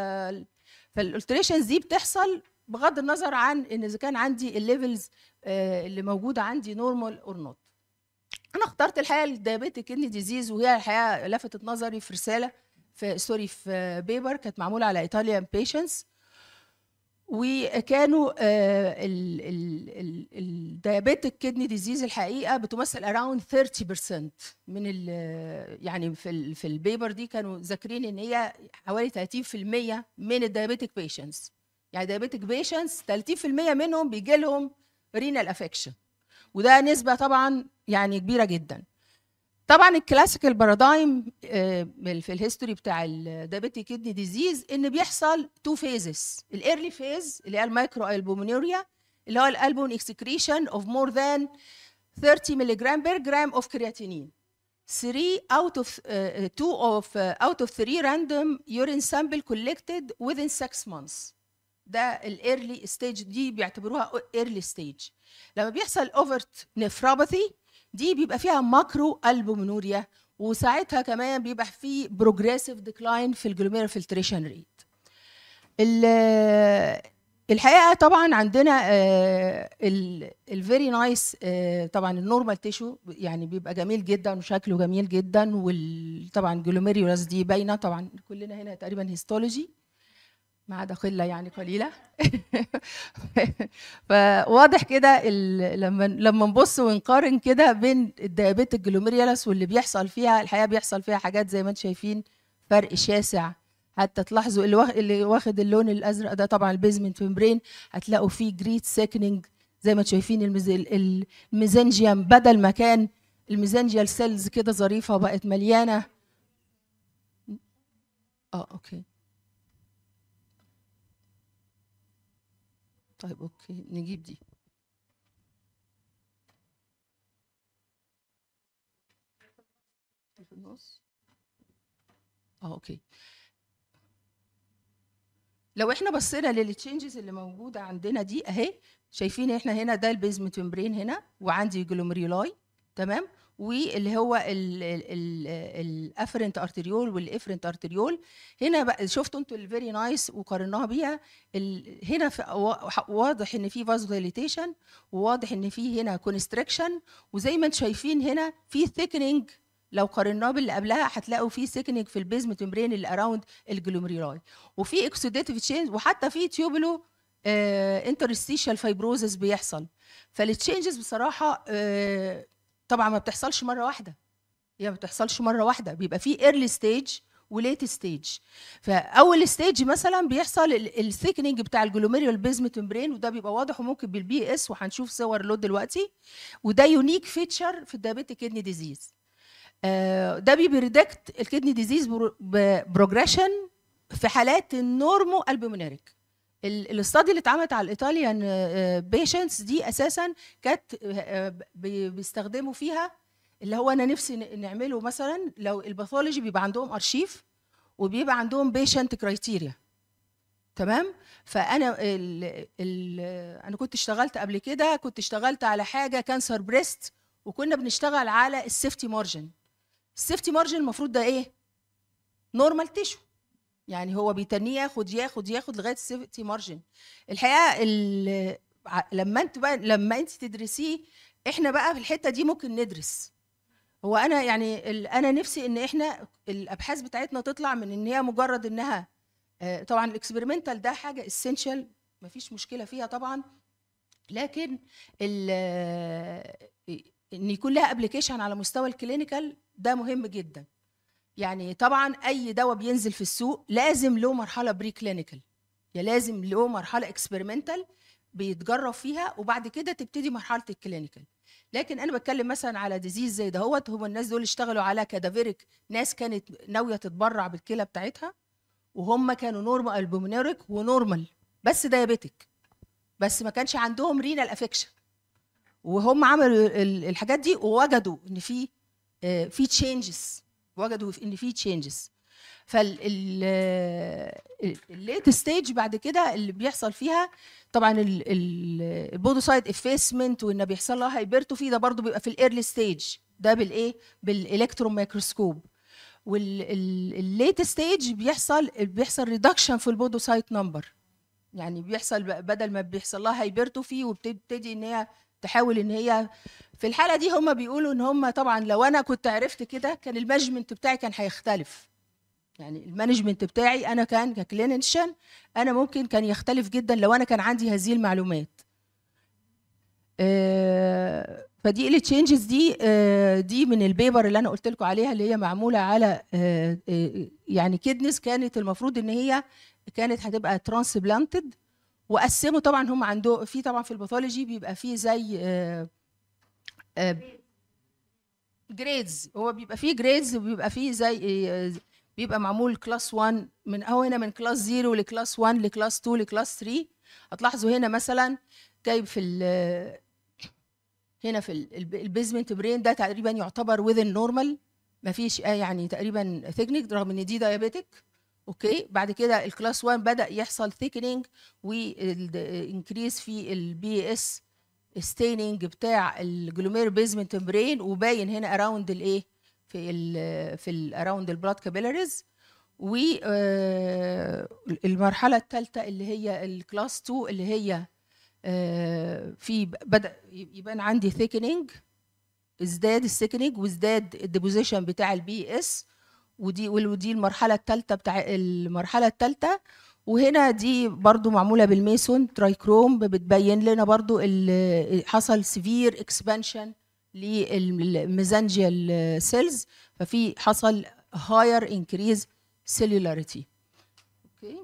فالالتريشنز دي بتحصل بغض النظر عن ان اذا كان عندي الليفلز آه، اللي موجوده عندي نورمال اور نوت انا اخترت الحقيقه الديابيتيك كدني ديزيز وهي الحقيقه لفتت نظري في رساله في سوري في بيبر كانت معموله على ايطاليان بيشنس وكانوا الديابيتك كدني ديزيز الحقيقه بتمثل اراوند 30% من ال يعني في في البيبر دي كانوا ذاكرين ان هي حوالي 30% من الديابيتك بيشنتس يعني ديابيتك بيشنتس 30% منهم بيجي لهم رينال افكشن وده نسبه طبعا يعني كبيره جدا طبعا الكلاسيكال بارادايم آه، في الهيستوري بتاع الدايبيتي كيدني ديزيز ان بيحصل تو فيزز الايرلي فيز اللي هي المايكرو البومينوريا اللي هو الالبون اكسكريشن اوف مور ذان 30 ملي جرام بير جرام اوف كرياتينين 3 out of uh, آه، 2 آه، of uh, out of 3 random urine sample collected within 6 months ده الايرلي ستيج دي بيعتبروها ايرلي ستيج لما بيحصل اوفرت نفروباثي دي بيبقى فيها ماكرو البومينوريا وساعتها كمان بيبقى فيه بروجريسيف ديكلاين في الجلوميرا فلتريشن ريت الحقيقه طبعا عندنا آه، الفيري نايس آه، طبعا النورمال تيشو يعني بيبقى جميل جدا وشكله جميل جدا وطبعا جلوميريولاس دي باينه طبعا كلنا هنا تقريبا هيستولوجي ما عدا قله يعني قليله فواضح كده لما لما نبص ونقارن كده بين الديابيت الجلوميريالس واللي بيحصل فيها الحقيقه بيحصل فيها حاجات زي ما انتم شايفين فرق شاسع حتى تلاحظوا اللي, واخد اللي واخد اللون الازرق ده طبعا البيزمنت ممبرين هتلاقوا فيه جريت سيكننج زي ما انتم شايفين الميزنجيوم بدل ما كان الميزنجيال سيلز كده ظريفه بقت مليانه اه اوكي طيب اوكي نجيب دي في النص اه اوكي لو احنا بصينا للتشينجز اللي موجوده عندنا دي اهي شايفين احنا هنا ده البيزمنت ممبرين هنا وعندي جلوميرولاي تمام واللي هو الافرنت ارتريول والافرنت ارتريول هنا بقى شفتوا انتوا الفيري نايس وقارناها بيها هنا واضح ان في فازو وواضح ان في هنا كونستريكشن وزي ما انتم شايفين هنا في ثيكننج لو قارناه باللي قبلها هتلاقوا في سيكنج في البيز ميمبرين اللي اراوند الجلوميرولاي وفي اكسوديتيف تشينج وحتى في تيوبولو انترستيشال فايبروزس بيحصل فالتشينجز بصراحه آه، طبعا ما بتحصلش مره واحده هي يعني ما بتحصلش مره واحده بيبقى في ايرلي ستيج وليت ستيج فاول ستيج مثلا بيحصل الثيكننج بتاع الجلوميريال بيزمت برين وده بيبقى واضح وممكن بالبي اس وهنشوف صور له دلوقتي وده يونيك فيتشر في الدايابيتيك كدني ديزيز ده بيبريدكت الكدني ديزيز بروجريشن في حالات النورمو البومينيريك الاستادي اللي اتعملت على الايطاليان بيشنتس آه، آه، دي اساسا كانت آه، بيستخدموا فيها اللي هو انا نفسي نعمله مثلا لو الباثولوجي بيبقى عندهم ارشيف وبيبقى عندهم بيشنت كرايتيريا تمام فانا الـ الـ انا كنت اشتغلت قبل كده كنت اشتغلت على حاجه كانسر بريست وكنا بنشتغل على السيفتي مارجن السيفتي مارجن المفروض ده ايه نورمال تيشو يعني هو بيتنيه ياخد ياخد ياخد لغايه السيفتي مارجن الحقيقه لما انت بقى لما انت تدرسيه احنا بقى في الحته دي ممكن ندرس هو انا يعني انا نفسي ان احنا الابحاث بتاعتنا تطلع من ان هي مجرد انها آه، طبعا الاكسبيرمنتال ده حاجه اسينشال مفيش مشكله فيها طبعا لكن آه، ان يكون لها ابلكيشن على مستوى الكلينيكال ده مهم جدا يعني طبعا اي دواء بينزل في السوق لازم له مرحله بري كلينيكال يعني لازم له مرحله اكسبيرمنتال بيتجرب فيها وبعد كده تبتدي مرحله الكلينيكال لكن انا بتكلم مثلا على ديزيز زي دهوت هم الناس دول اشتغلوا على كادافيريك ناس كانت ناويه تتبرع بالكلى بتاعتها وهم كانوا نورمال البومينيريك ونورمال بس ديابيتك بس ما كانش عندهم رينال افكشن وهم عملوا الحاجات دي ووجدوا ان في آه، في تشينجز وجدوا ان في تشينجز فالليت ستيج بعد كده اللي بيحصل فيها طبعا سايد افيسمنت وان بيحصل لها هايبرتوفي ده برضو بيبقى في الايرلي ستيج ده بالايه بالالكترون مايكروسكوب والليت ستيج بيحصل بيحصل ريدكشن في البودوسايت نمبر يعني بيحصل بدل ما بيحصل لها هايبرتوفي وبتبتدي ان هي تحاول ان هي في الحاله دي هم بيقولوا ان هم طبعا لو انا كنت عرفت كده كان المانجمنت بتاعي كان هيختلف يعني المانجمنت بتاعي انا كان ككلينيشن انا ممكن كان يختلف جدا لو انا كان عندي هذه المعلومات آه فدي إيه التشينجز دي آه دي من البيبر اللي انا قلت لكم عليها اللي هي معموله على آه, آه، يعني كدنس كانت المفروض ان هي كانت هتبقى ترانسبلانتد وقسموا طبعا هم عنده في طبعا في الباثولوجي بيبقى في زي جريدز آه، آه، هو بيبقى فيه جريدز وبيبقى فيه زي آه، بيبقى معمول كلاس 1 من اهو هنا من كلاس 0 لكلاس 1 لكلاس 2 لكلاس 3 هتلاحظوا هنا مثلا جايب في هنا في البيزمنت برين ده تقريبا يعتبر وذ نورمال ما فيش يعني تقريبا ثيكنيك رغم ان دي دايابيتك اوكي بعد كده الكلاس 1 بدا يحصل ثيكنينج وانكريز في البي اس ستيننج بتاع الجلومير بيزمنت برين وباين هنا اراوند الايه في الـ في اراوند البلاد كابيلاريز والمرحله الثالثه اللي هي الكلاس 2 اللي هي آه في بدا يبان عندي ثيكنينج ازداد الثيكنينج وازداد الديبوزيشن بتاع البي اس ودي ودي المرحله الثالثه بتاع المرحله الثالثه وهنا دي برضو معمولة بالميسون ترايكروم بتبين لنا برضو حصل سيفير اكسبانشن للميزانجيال سيلز ففي حصل هاير انكريز سيلولاريتي اوكي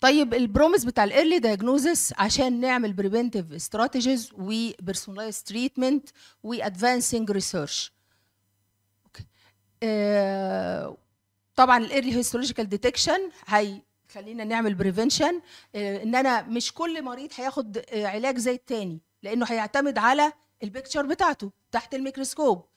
طيب البروميس بتاع الايرلي دايجنوزس عشان نعمل بريفنتيف استراتيجيز وبيرسونلايز تريتمنت وادفانسنج ريسيرش طبعا الايرلي هيستولوجيكال ديتكشن هي خلينا نعمل بريفنشن آه، ان انا مش كل مريض هياخد آه، علاج زي التاني لانه هيعتمد على البيكتشر بتاعته تحت الميكروسكوب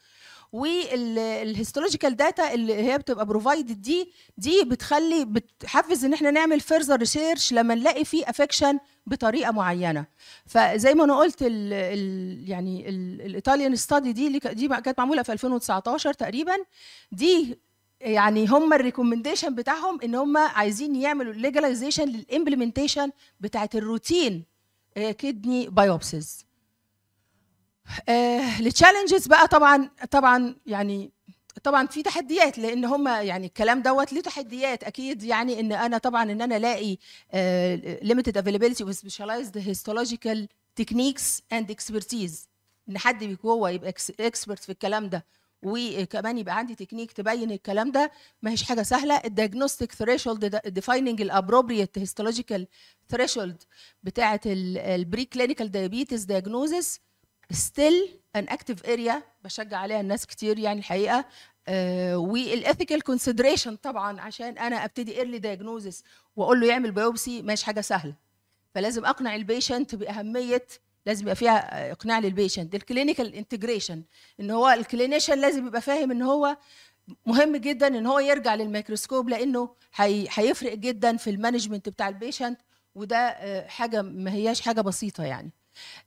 والهيستولوجيكال داتا اللي هي بتبقى بروفايدد دي دي بتخلي بتحفز ان احنا نعمل فيرزر ريسيرش لما نلاقي فيه افكشن بطريقه معينه فزي ما انا قلت الـ الـ يعني الايطاليان ستادي دي اللي دي كانت معموله في 2019 تقريبا دي يعني هم الريكومنديشن بتاعهم ان هم عايزين يعملوا ليجاليزيشن للامبلمنتيشن بتاعت الروتين كدني آه، بايوبسيز التشالنجز آه، بقى طبعا طبعا يعني طبعا في تحديات لان هم يعني الكلام دوت له تحديات اكيد يعني ان انا طبعا ان انا الاقي ليميتد افيلابيلتي اوف هيستولوجيكال تكنيكس اند اكسبرتيز ان حد جوه يبقى اكسبرت في الكلام ده وكمان يبقى عندي تكنيك تبين الكلام ده ما هيش حاجه سهله الدياجنوستيك ثريشولد ديفايننج الابروبريت هيستولوجيكال ثريشولد بتاعه البري كلينيكال دايابيتس دايجنوزس ستيل ان اكتف اريا بشجع عليها الناس كتير يعني الحقيقه آه، والاثيكال كونسيدريشن طبعا عشان انا ابتدي ايرلي دايجنوزس واقول له يعمل بايوبسي ماشي حاجه سهله فلازم اقنع البيشنت باهميه لازم يبقى فيها اقناع للبيشنت الكلينيكال انتجريشن ان هو الكلينيشن لازم يبقى فاهم ان هو مهم جدا ان هو يرجع للميكروسكوب لانه هيفرق جدا في المانجمنت بتاع البيشنت وده آه، حاجه ما هياش حاجه بسيطه يعني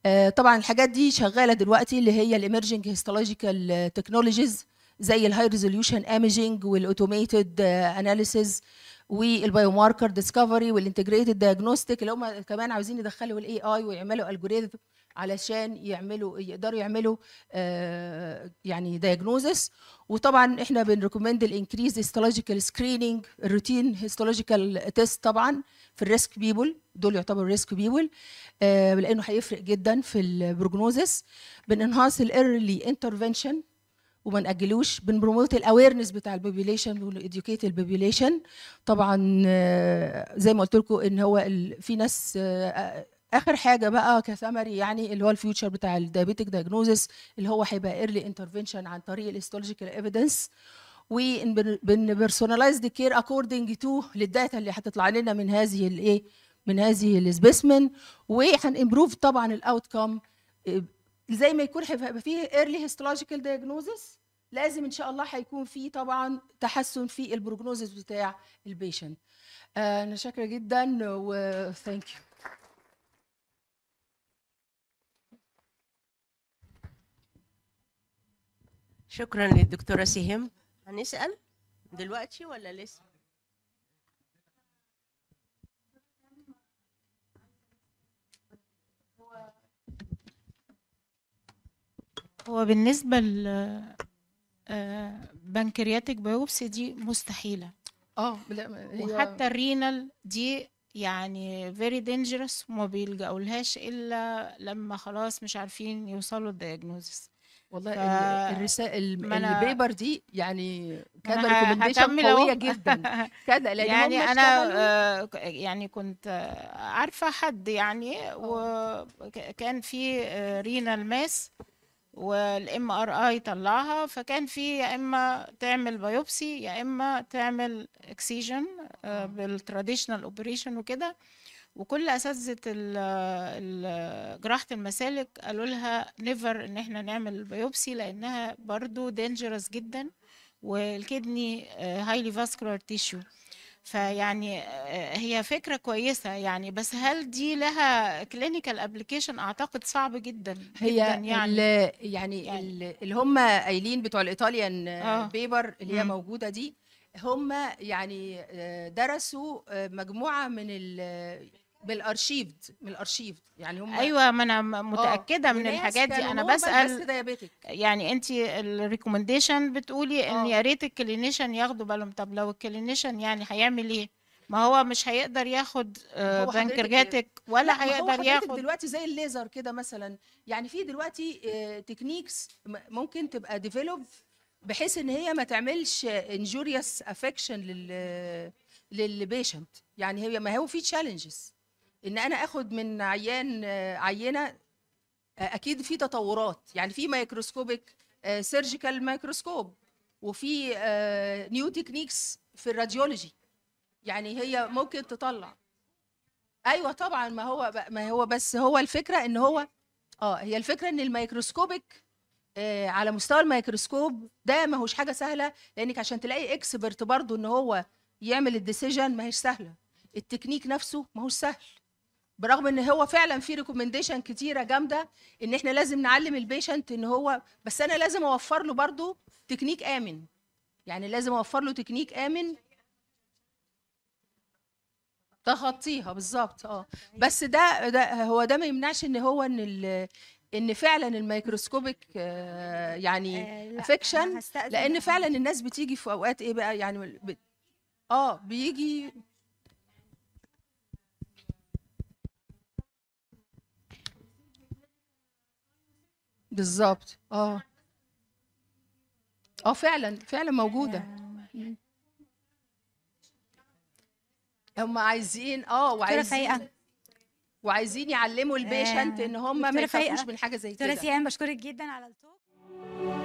آه، طبعا الحاجات دي شغاله دلوقتي اللي هي الايمرجنج هيستولوجيكال تكنولوجيز زي الهاي ريزوليوشن ايمجنج والاوتوميتد اناليسيز والبايو ماركر ديسكفري والانتجريتد دايجنوستيك اللي هم كمان عاوزين يدخلوا الاي اي ويعملوا الجوريزم علشان يعملوا يقدروا يعملوا آه، يعني دايجنوزس وطبعا احنا بنريكومند الانكريز هيستولوجيكال سكريننج الروتين هيستولوجيكال تيست طبعا في الريسك بيبول دول يعتبروا ريسك بيبول آه، لانه هيفرق جدا في البروجنوزس بننهاص الايرلي انترفنشن وما ناجلوش بنبروموت الاويرنس بتاع البوبيليشن ونديوكيت البوبيليشن طبعا آه، زي ما قلت لكم ان هو في ناس اخر حاجه بقى كسمري يعني اللي هو الفيوتشر بتاع الدايابيتك دايجنوزس اللي هو هيبقى ايرلي انترفينشن عن طريق الاستولوجيكال ايفيدنس وبن وبنبرسوناليزد كير اكوردنج تو للداتا اللي هتطلع لنا من هذه الايه من هذه السبيسمن وهنمبروف طبعا الاوتكم زي ما يكون هيبقى فيه ايرلي هيستولوجيكال دايجنوزس لازم ان شاء الله هيكون فيه طبعا تحسن في البروجنوزس بتاع البيشنت آه، انا شاكره جدا وثانك يو شكرا للدكتورة سهم هنسأل دلوقتي ولا لسه؟ هو بالنسبة ل آه، بنكرياتيك دي مستحيلة اه وحتى الرينال دي يعني فيري دينجرس وما بيلجأولهاش إلا لما خلاص مش عارفين يوصلوا الدياجنوزس والله ف... الرسائل البيبر دي يعني كان ريكومنديشن قويه جدا كده لان يعني انا آه، يعني كنت عارفه حد يعني وكان آه. في آه، رينا الماس والام ار اي طلعها فكان في يا اما تعمل بايوبسي يا اما تعمل اكسيجن بالتراديشنال اوبريشن وكده وكل اساتذه جراحه المسالك قالوا لها نيفر ان احنا نعمل بيوبسي لانها برضو دينجرس جدا والكدني هايلي فاسكولار تيشو فيعني هي فكره كويسه يعني بس هل دي لها كلينيكال ابلكيشن اعتقد صعب جدا هي جداً يعني اللي يعني, يعني اللي هم قايلين بتوع الايطاليان آه. بيبر اللي هي موجوده دي هم يعني درسوا مجموعه من بالارشيفد من يعني هم ايوه ما انا متاكده من الحاجات دي انا بسال بس يعني انت الريكومنديشن بتقولي ان آه. يا ريت الكلينيشن ياخدوا بالهم طب لو الكلينيشن يعني هيعمل ايه ما هو مش هيقدر ياخد آه، بنكرجاتك ولا هيقدر هو ياخد دلوقتي زي الليزر كده مثلا يعني في دلوقتي تكنيكس آه، ممكن تبقى ديفلوب بحيث ان هي ما تعملش انجوريوس افكشن لل للبيشنت يعني هي ما هو في تشالنجز ان انا اخد من عيان عينه اكيد في تطورات يعني في مايكروسكوبك سيرجيكال مايكروسكوب وفي نيو آه، تكنيكس في الراديولوجي يعني هي ممكن تطلع ايوه طبعا ما هو ما هو بس هو الفكره ان هو اه هي الفكره ان الميكروسكوبك آه على مستوى الميكروسكوب ده ما هوش حاجه سهله لانك عشان تلاقي اكسبرت برضه ان هو يعمل الديسيجن ما هيش سهله التكنيك نفسه ما هوش سهل برغم ان هو فعلا في ريكومنديشن كتيره جامده ان احنا لازم نعلم البيشنت ان هو بس انا لازم اوفر له برضه تكنيك امن يعني لازم اوفر له تكنيك امن تغطيها بالظبط اه بس ده, ده هو ده ما يمنعش ان هو ان ان فعلا الميكروسكوبيك آه، يعني افكشن آه، لان فعلا الناس بتيجي في اوقات ايه بقى يعني اه بيجي بالظبط اه اه فعلا فعلا موجوده هم عايزين اه وعايزين وعايزين يعلموا البيشنت آه. ان هم ما يخافوش من حاجه زي كده بشكرك جدا على التوك